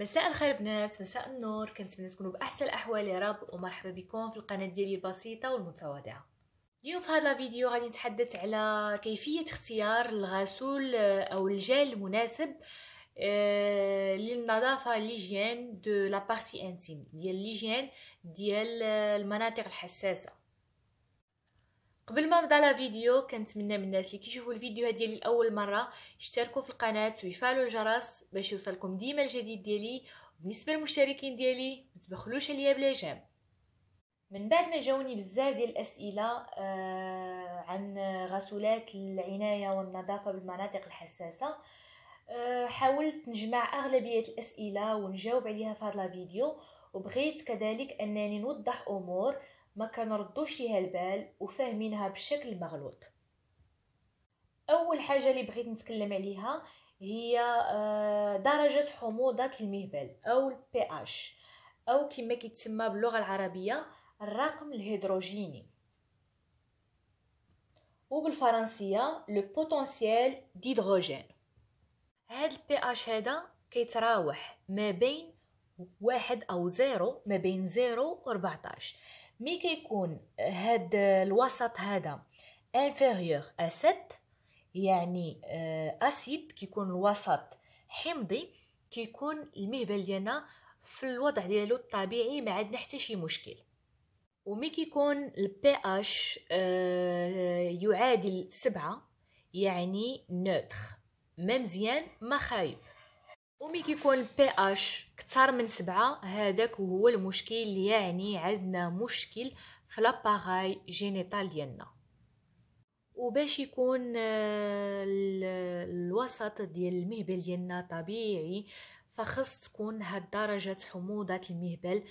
مساء الخير بنات مساء النور كنتمنى تكونوا باحسن الاحوال يا رب ومرحبا بكم في القناه ديالي البسيطه والمتواضعه اليوم في هذا الفيديو غادي نتحدث على كيفيه اختيار الغسول آه، او الجل المناسب آه، للنظافه ليجيان دو لا بارتي انتيم ديال ليجيان ديال آه، المناطق الحساسه قبل ما نبدا لا فيديو كنتمنى من الناس اللي كيشوفوا الفيديو ديالي لاول مره يشتركوا في القناه ويفعلوا الجرس باش يوصلكم ديما الجديد ديالي وبالنسبه للمشتركين ديالي ما تبخلوش عليا بلا جام من بعد ما جاوني بزاف ديال الاسئله آه عن غسولات العنايه والنظافه بالمناطق الحساسه آه حاولت نجمع اغلبيه الاسئله ونجاوب عليها في هذا الفيديو وبغيت كذلك انني نوضح امور ما كنردوش ليها البال وفاهمينها بشكل مغلوط اول حاجه اللي بغيت نتكلم عليها هي آه، درجه حموضه المهبل او البي اش او كما كيتسمى باللغه العربيه الرقم الهيدروجيني وبالفرنسيه لو بوتونسييل ديدروجين هاد البي اش هذا كيتراوح ما بين واحد او زيرو ما بين زيرو و 14 مي كيكون هاد الوسط هذا inférieur اسيد يعني اسيد آه، كيكون الوسط حمضي كيكون المهبل ديالنا في الوضع ديالو الطبيعي ما عندنا حتى شي مشكل ومي كيكون البي اش آه، يعادل سبعة يعني نوتر ما مزيان ما خايب ومي كيكون بي اش كتر من سبعة هذاك هو المشكل يعني عندنا مشكل في لاباغاي جينيتال ديالنا وباش يكون آه، الوسط ديال المهبل ديالنا طبيعي فخص تكون هاد درجة حموضة المهبل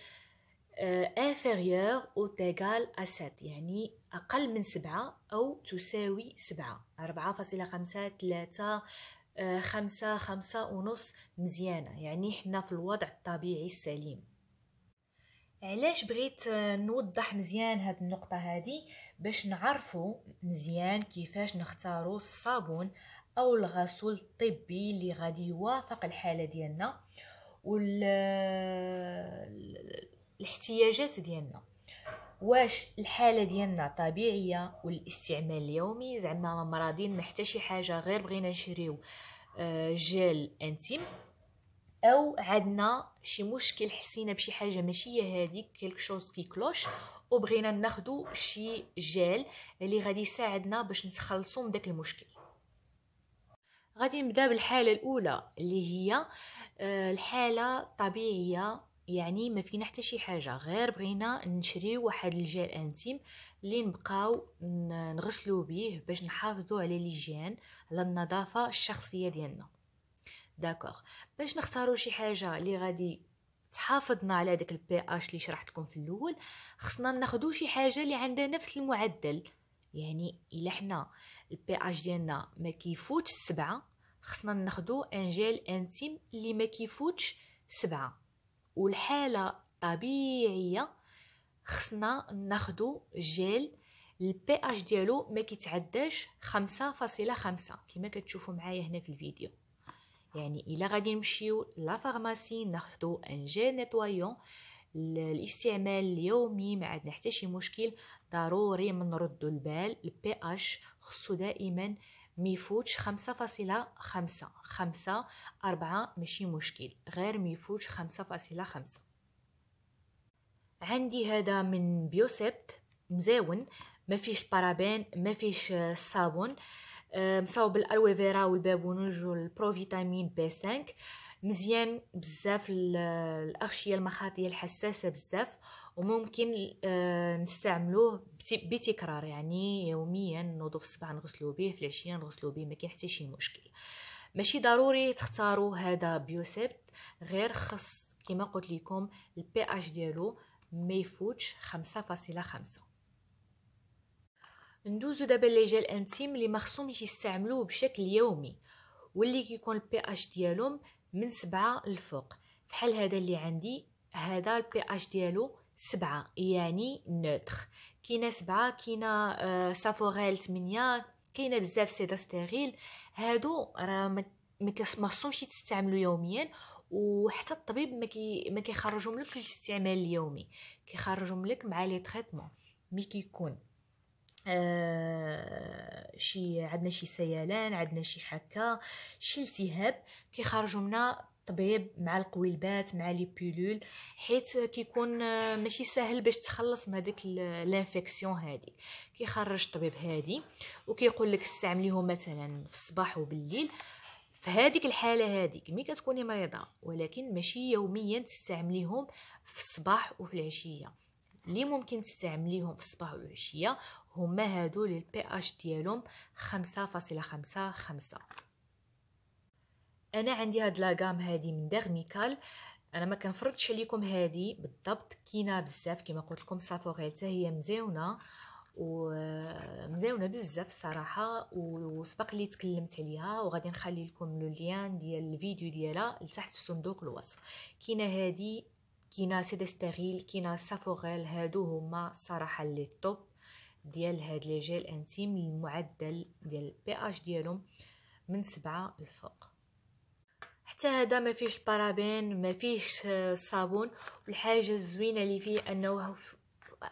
inférieur او تيغال ا يعني اقل من سبعة او تساوي سبعة أربعة فاصلة خمسة ثلاثة آه، خمسة خمسة ونص مزيانة يعني حنا في الوضع الطبيعي السليم علاش بغيت آه، نوضح مزيان هاد النقطة هادي باش نعرفوا مزيان كيفاش نختاروا الصابون او الغسول الطبي اللي غادي يوافق الحالة ديالنا والاحتياجات آه، ديالنا واش الحاله ديالنا طبيعيه والاستعمال اليومي زعما ما حتى شي حاجه غير بغينا نشريو آه، جيل انتيم او عندنا شي مشكل حسينا بشي حاجه ماشي هي هذيك كلك شوز كي كلوش وبغينا ناخدو شي جيل اللي غادي يساعدنا باش نتخلصو من داك المشكل غادي نبدا بالحاله الاولى اللي هي آه، الحاله طبيعيه يعني ما فينا حتى شي حاجه غير بغينا نشريو واحد الجيل انتيم اللي نبقاو نغسلو بيه باش نحافظو على ليجين على النظافه الشخصيه ديالنا داكوغ باش نختارو شي حاجه اللي غادي تحافظنا على داك البي اش اللي شرحت لكم في الاول خصنا ناخدو شي حاجه اللي عندها نفس المعدل يعني الا حنا البي اش ديالنا ما كيفوتش سبعة خصنا ناخدو ان جيل انتيم اللي ما كيفوتش سبعة والحاله طبيعيه خصنا ناخدو جيل البي اش ديالو ما كيتعداش خمسة كما كتشوفوا معايا هنا في الفيديو يعني الا غادي نمشيو لا فارماسي ناخدو ان جيل نيطويون الاستعمال اليومي ما عندنا حتى شي مشكل ضروري من نردو البال البي اش خصو دائما ميفوتش خمسة فاصلة خمسة خمسة أربعة ماشي مشكل غير ميفوتش خمسة فاصلة خمسة عندي هذا من بيوسبت مزاون ما فيش بارابين ما فيش آه، صابون آه، مصاوب الالوفيرا والبابونج والبروفيتامين بي 5 مزيان بزاف الاغشيه المخاطيه الحساسه بزاف وممكن آه، نستعملوه بتكرار يعني يوميا نوضو في الصباح نغسلو به في العشيه نغسلو به ما كاين حتى شي مشكل ماشي ضروري تختاروا هذا بيوسبت غير خص كما قلت لكم البي اش ديالو ما يفوتش 5.5 ندوزو دابا لي جيل انتيم لي مخصومش يستعملوه بشكل يومي واللي كيكون البي اش ديالهم من سبعة للفوق فحال هذا اللي عندي هذا البي اش ديالو سبعة يعني نوتر كاينه سبعة كاينه آه، سافوريل 8 كاينه بزاف سيدا ستيريل هادو راه ما كسمصوش يتستعملوا يوميا وحتى الطبيب ما كي ما كيخرجهم لك الاستعمال اليومي كيخرجهم لك مع لي تريتمون مي كيكون آه شي عندنا شي سيلان عندنا شي حكه شي التهاب كيخرجوا لنا الطبيب مع القويلبات مع لي بيلول حيت كيكون آه، ماشي سهل باش تخلص من هذيك الانفيكسيون هذه كيخرج الطبيب هذه وكيقول لك استعمليهم مثلا في الصباح وبالليل في هذيك الحاله هذيك ملي كتكوني مريضه ولكن ماشي يوميا تستعمليهم في الصباح وفي العشيه اللي ممكن تستعمليهم في الصباح والعشيه هما هادو لي البي اش ديالهم 5.55 انا عندي هاد لاغام هادي من داغ ميكال انا ما كنفرضش عليكم هادي بالضبط كاينه بزاف كما قلت لكم صافوغيل حتى هي مزيونه ومزيونه بزاف الصراحه وسبق لي تكلمت عليها وغادي نخلي لكم لو ليان ديال الفيديو ديالها لتحت في صندوق الوصف كاينه هادي كاينه ستيريل كاينه صافوغيل هادو هما صراحه لي توب ديال هاد لي جيل انتيم المعدل ديال البي اش ديالهم من سبعة الفوق حتى هذا ما فيش بارابين ما فيش آه، صابون والحاجه الزوينه اللي فيه انه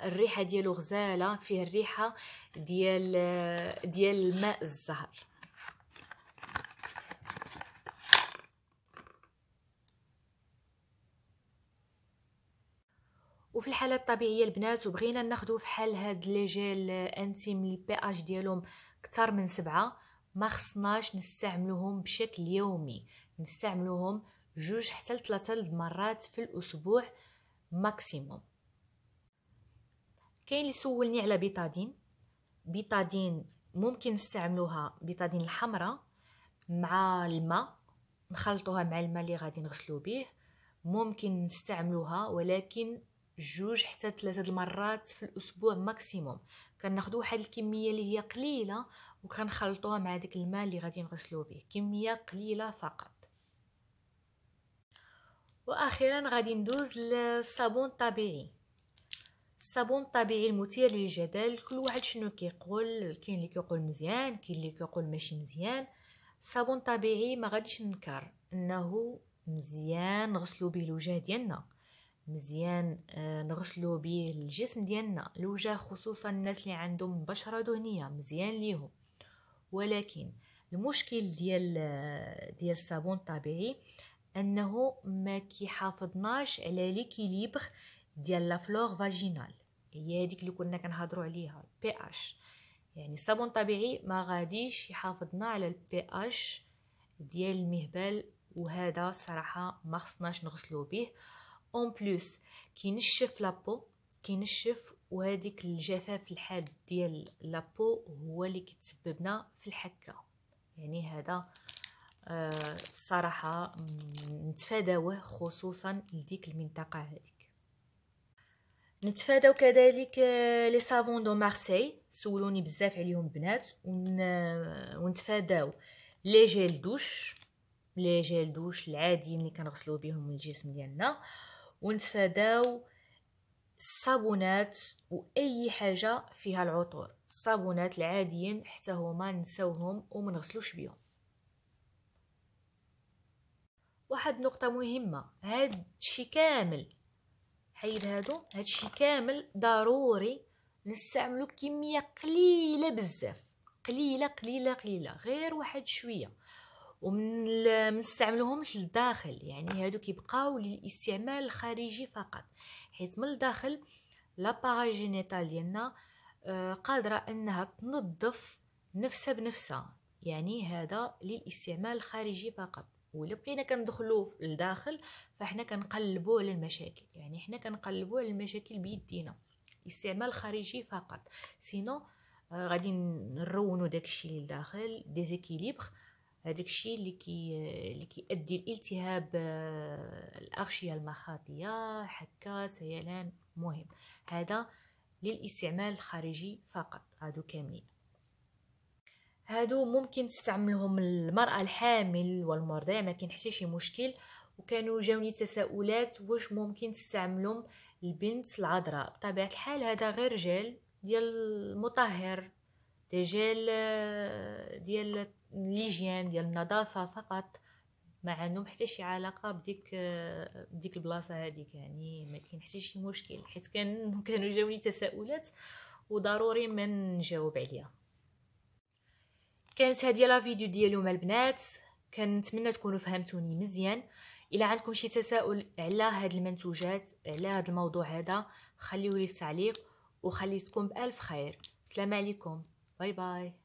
الريحه ديالو غزاله فيه الريحه ديال آه، ديال ماء الزهر وفي الحالات الطبيعيه البنات وبغينا ناخذوا في حال هاد لي جيل آه، انتيم لي اش ديالهم اكثر من سبعة ما خصناش نستعملوهم بشكل يومي نستعملوهم جوج حتى لثلاثة المرات في الأسبوع ماكسيموم كاين اللي سولني على بيتادين بيتادين ممكن نستعملوها بيتادين الحمراء مع الماء نخلطوها مع الماء اللي غادي نغسلو به ممكن نستعملوها ولكن جوج حتى ثلاثة المرات في الأسبوع ماكسيموم كناخدو واحد الكمية اللي هي قليلة وكنخلطوها مع داك الماء اللي غادي نغسلو به كمية قليلة فقط واخيرا غادي ندوز للصابون الطبيعي الصابون الطبيعي المثير للجدل كل واحد شنو كيقول كاين اللي كيقول مزيان كاين اللي كيقول ماشي مزيان الصابون الطبيعي ما غاديش ننكر انه مزيان نغسلو به الوجه ديالنا مزيان آه، نغسلو به الجسم ديالنا الوجه خصوصا الناس اللي عندهم بشره دهنيه مزيان ليهم ولكن المشكل ديال آه، ديال الصابون الطبيعي انه ما كيحافظناش على ليكيليبر ديال لا فلور فاجينال هي هذيك اللي كنا كنهضروا عليها بي اش يعني الصابون الطبيعي ما غاديش يحافظنا على البي اش ديال المهبل وهذا صراحه ما خصناش نغسلو به اون بلوس كينشف لابو كينشف وهذيك الجفاف الحاد ديال لابو هو اللي كيتسببنا في الحكه يعني هذا الصراحه نتفاداوه خصوصا لديك المنطقه هذيك نتفاداو كذلك لي سافون دو مارسي سولوني بزاف عليهم بنات آه، ونتفاداو لي جيل دوش لي جيل دوش العاديين اللي كنغسلو بهم الجسم ديالنا ونتفاداو الصابونات واي حاجه فيها العطور الصابونات العاديين حتى هما نساوهم ومنغسلوش بهم بيهم واحد نقطة مهمة هاد شي كامل حيد هادو هاد شي كامل ضروري نستعملو كمية قليلة بزاف قليلة قليلة قليلة غير واحد شوية ومن منستعملوهمش للداخل يعني هادو كيبقاو للاستعمال الخارجي فقط حيت من الداخل لاباراي جينيتال ديالنا آه، قادرة انها تنظف نفسها بنفسها يعني هذا للاستعمال الخارجي فقط ولا بقينا كندخلو لداخل فاحنا كنقلبو على المشاكل يعني حنا كنقلبو على المشاكل بيدينا استعمال خارجي فقط سينو آه، غادي نرونو داكشي لداخل ديزيكيليبر هذاك الشيء اللي كي آه، اللي كيؤدي لالتهاب آه، الاغشيه المخاطيه حكا سيلان مهم هذا للاستعمال الخارجي فقط هادو كاملين هادو ممكن تستعملهم المرأة الحامل والمرضع ما كاين حتى شي مشكل وكانوا جاوني تساؤلات واش ممكن تستعملهم البنت العذراء بطبيعة الحال هذا غير جيل ديال المطهر دي جيل آه، ديال ليجيان ديال النظافة فقط ما عندهم حتى شي علاقه بديك آه، بديك البلاصه هذيك يعني ما كاين حتى شي مشكل حيت كان كانوا جاوني تساؤلات وضروري ما نجاوب عليها كانت هذه لا فيديو ديالو مع البنات كنتمنى تكونوا فهمتوني مزيان الا عندكم شي تساؤل على هاد المنتوجات على هاد الموضوع هذا خليوه لي في التعليق وخليتكم بالف خير السلام عليكم باي باي